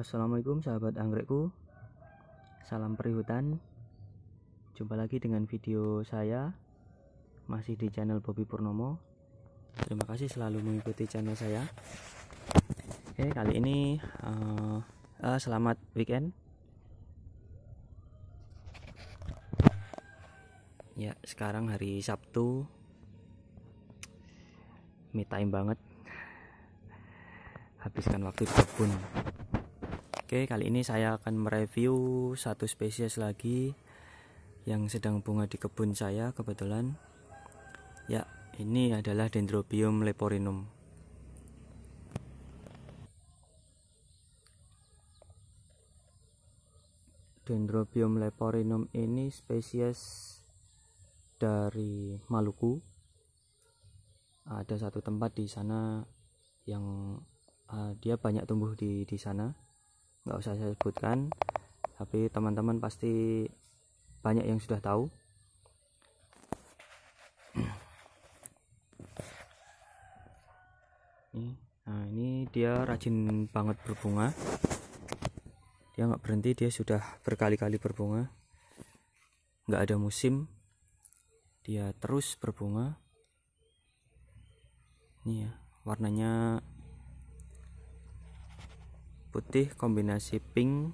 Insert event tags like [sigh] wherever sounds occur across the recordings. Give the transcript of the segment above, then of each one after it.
Assalamualaikum sahabat anggrekku Salam perihutan Jumpa lagi dengan video saya Masih di channel Bobby Purnomo Terima kasih selalu mengikuti channel saya Oke kali ini uh, uh, Selamat weekend Ya sekarang hari Sabtu Me time banget Habiskan waktu di kebun Oke, kali ini saya akan mereview satu spesies lagi yang sedang bunga di kebun saya kebetulan. Ya, ini adalah Dendrobium leporinum. Dendrobium leporinum ini spesies dari Maluku. Ada satu tempat di sana yang uh, dia banyak tumbuh di di sana nggak usah saya sebutkan tapi teman-teman pasti banyak yang sudah tahu [clears throat] ini nah ini dia rajin banget berbunga dia nggak berhenti dia sudah berkali-kali berbunga nggak ada musim dia terus berbunga ini ya warnanya putih kombinasi pink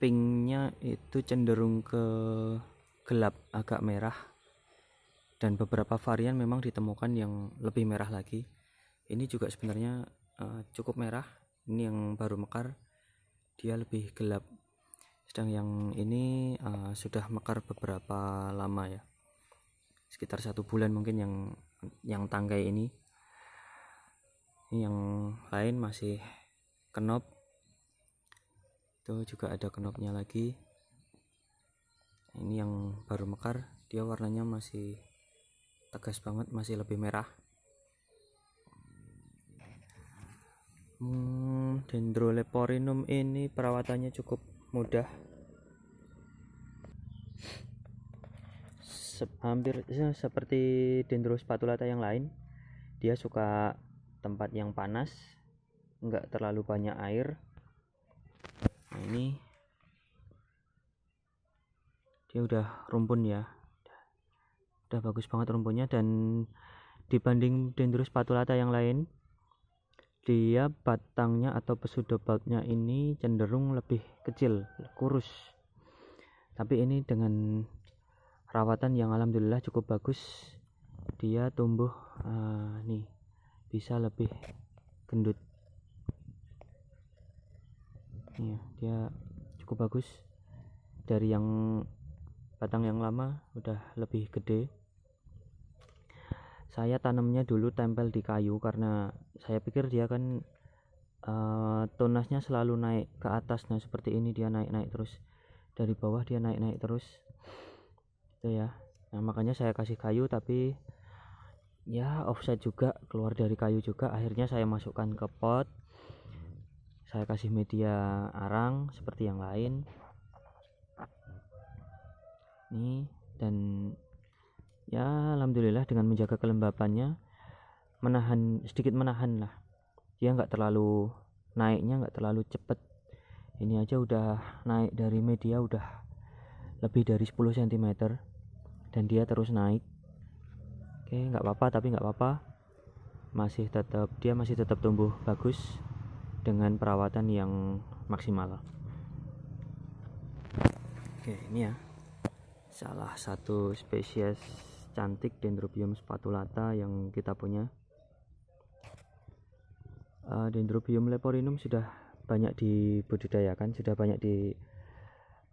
pinknya itu cenderung ke gelap agak merah dan beberapa varian memang ditemukan yang lebih merah lagi ini juga sebenarnya uh, cukup merah ini yang baru mekar dia lebih gelap sedang yang ini uh, sudah mekar beberapa lama ya sekitar satu bulan mungkin yang yang tangkai ini yang lain masih kenop itu juga ada kenopnya lagi ini yang baru mekar dia warnanya masih tegas banget masih lebih merah hmm, dendroleporinum ini perawatannya cukup mudah hampir seperti dendrospatulata yang lain dia suka tempat yang panas nggak terlalu banyak air nah ini dia udah rumpun ya udah bagus banget rumpunnya dan dibanding dendrus patulata yang lain dia batangnya atau pseudobulbnya ini cenderung lebih kecil kurus tapi ini dengan rawatan yang alhamdulillah cukup bagus dia tumbuh uh, nih bisa lebih gendut ya dia cukup bagus dari yang batang yang lama udah lebih gede saya tanamnya dulu tempel di kayu karena saya pikir dia kan uh, tonasnya selalu naik ke atas nah seperti ini dia naik-naik terus dari bawah dia naik-naik terus itu ya nah makanya saya kasih kayu tapi ya offset juga keluar dari kayu juga akhirnya saya masukkan ke pot saya kasih media arang seperti yang lain ini dan ya alhamdulillah dengan menjaga kelembapannya menahan sedikit menahan lah dia nggak terlalu naiknya nggak terlalu cepet ini aja udah naik dari media udah lebih dari 10 cm dan dia terus naik oke nggak apa-apa tapi nggak apa-apa masih tetap dia masih tetap tumbuh bagus dengan perawatan yang maksimal oke ini ya salah satu spesies cantik dendrobium spatulata yang kita punya uh, dendrobium leporinum sudah banyak dibudidayakan sudah banyak di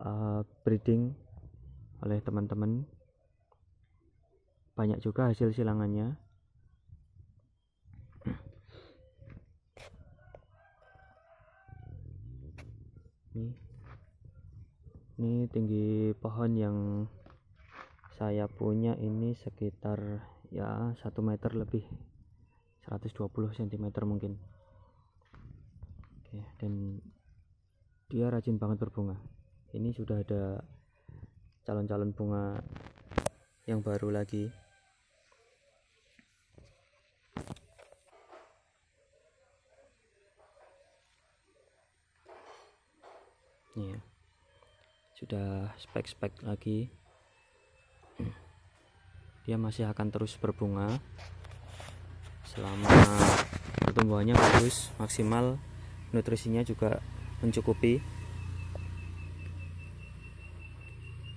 uh, breeding oleh teman-teman banyak juga hasil silangannya ini ini tinggi pohon yang saya punya ini sekitar ya satu meter lebih 120 cm mungkin Oke, dan dia rajin banget berbunga ini sudah ada calon-calon bunga yang baru lagi ya sudah spek-spek lagi dia masih akan terus berbunga selama pertumbuhannya bagus maksimal nutrisinya juga mencukupi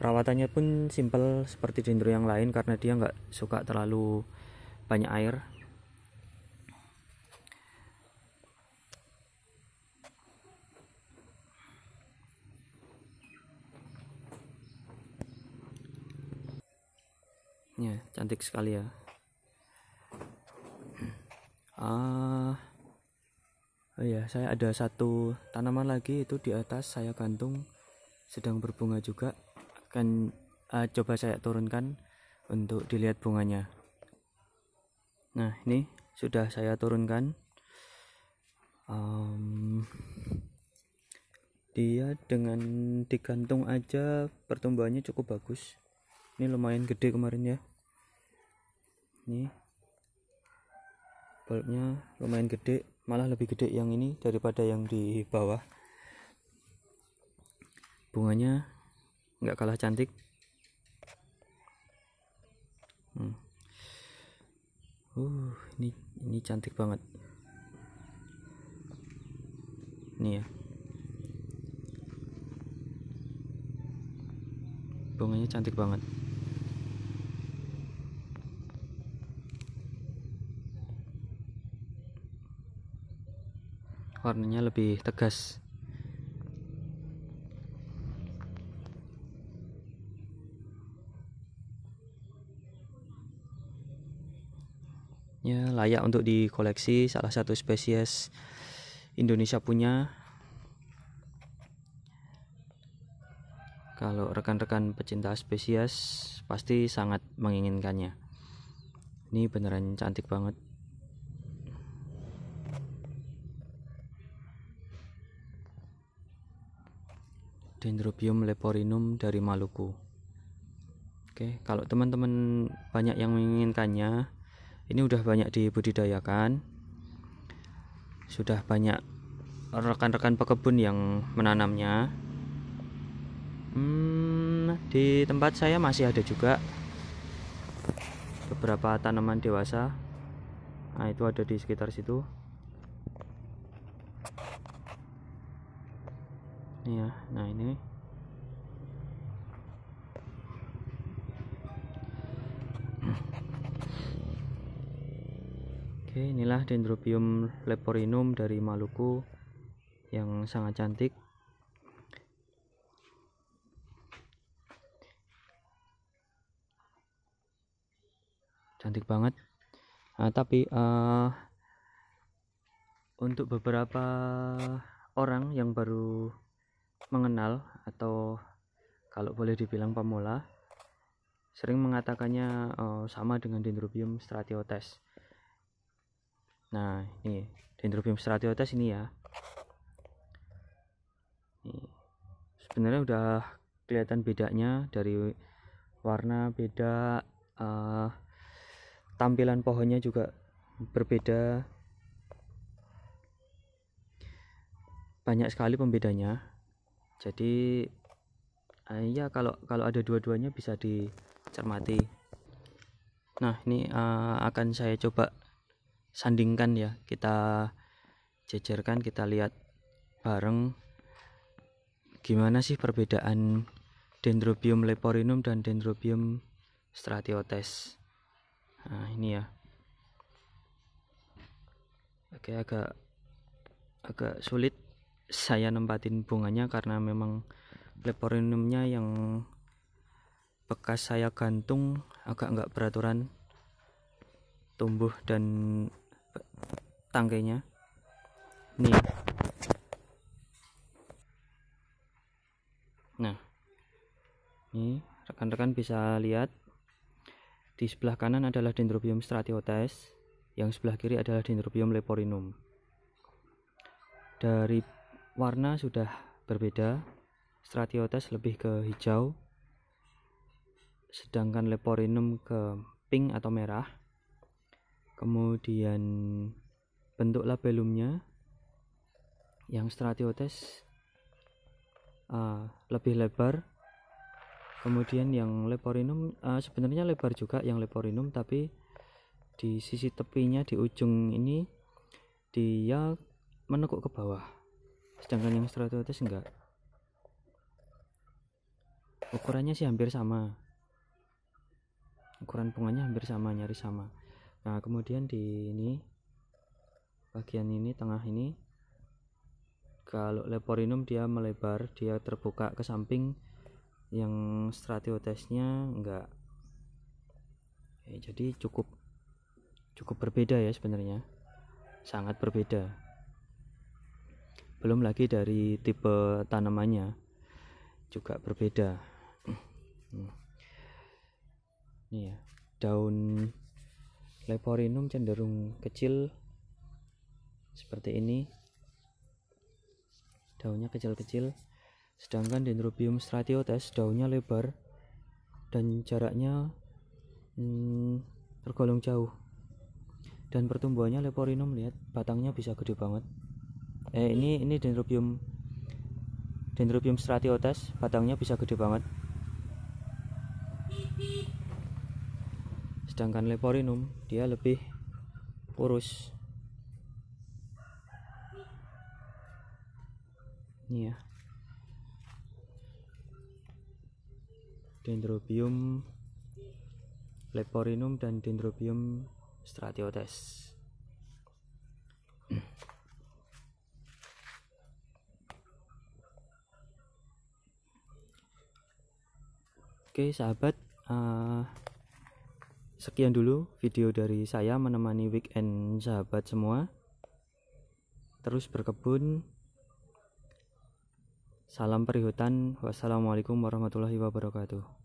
perawatannya pun simpel seperti dendro yang lain karena dia nggak suka terlalu banyak air cantik sekali ya ah oh ya saya ada satu tanaman lagi itu di atas saya gantung sedang berbunga juga akan uh, coba saya turunkan untuk dilihat bunganya nah ini sudah saya turunkan um, dia dengan digantung aja pertumbuhannya cukup bagus ini lumayan gede kemarin ya ini bulbnya lumayan gede malah lebih gede yang ini daripada yang di bawah bunganya nggak kalah cantik hmm. uh ini ini cantik banget ini ya bunganya cantik banget warnanya lebih tegas ya layak untuk dikoleksi salah satu spesies Indonesia punya kalau rekan-rekan pecinta spesies pasti sangat menginginkannya ini beneran cantik banget Dendrobium leporinum dari Maluku. Oke, kalau teman-teman banyak yang menginginkannya, ini udah banyak dibudidayakan. Sudah banyak rekan-rekan pekebun yang menanamnya. Hmm, di tempat saya masih ada juga beberapa tanaman dewasa. Nah, itu ada di sekitar situ. nih ya nah ini oke inilah dendrobium leporinum dari Maluku yang sangat cantik cantik banget nah, tapi uh, untuk beberapa orang yang baru mengenal atau kalau boleh dibilang pemula sering mengatakannya uh, sama dengan dendrobium stratiotes. Nah, ini dendrobium stratiotes ini ya. Ini. Sebenarnya udah kelihatan bedanya dari warna beda uh, tampilan pohonnya juga berbeda banyak sekali pembedanya jadi uh, ya kalau kalau ada dua-duanya bisa dicermati nah ini uh, akan saya coba sandingkan ya kita jejerkan kita lihat bareng gimana sih perbedaan dendrobium leporinum dan dendrobium stratiotes nah ini ya oke agak agak sulit saya nempatin bunganya karena memang leporinumnya yang bekas saya gantung agak nggak beraturan tumbuh dan tangkainya nih nah ini rekan-rekan bisa lihat di sebelah kanan adalah dendrobium stratiotes yang sebelah kiri adalah dendrobium leporinum dari warna sudah berbeda stratiotes lebih ke hijau sedangkan leporinum ke pink atau merah kemudian bentuk labelumnya, yang stratiotes uh, lebih lebar kemudian yang leporinum uh, sebenarnya lebar juga yang leporinum tapi di sisi tepinya di ujung ini dia menekuk ke bawah sedangkan yang stratus enggak ukurannya sih hampir sama ukuran bunganya hampir sama nyaris sama nah kemudian di ini bagian ini tengah ini kalau leporinum dia melebar dia terbuka ke samping yang stratiotesnya enggak ya, jadi cukup cukup berbeda ya sebenarnya sangat berbeda belum lagi dari tipe tanamannya juga berbeda ini ya daun leporinum cenderung kecil seperti ini daunnya kecil-kecil sedangkan dendrobium stratiotes daunnya lebar dan jaraknya hmm, tergolong jauh dan pertumbuhannya leporinum lihat batangnya bisa gede banget eh ini ini dendrobium dendrobium stratiotes batangnya bisa gede banget sedangkan leporinum dia lebih kurus ini ya dendrobium leporinum dan dendrobium stratiotes Oke sahabat, uh, sekian dulu video dari saya menemani weekend sahabat semua. Terus berkebun. Salam perihutan. Wassalamualaikum warahmatullahi wabarakatuh.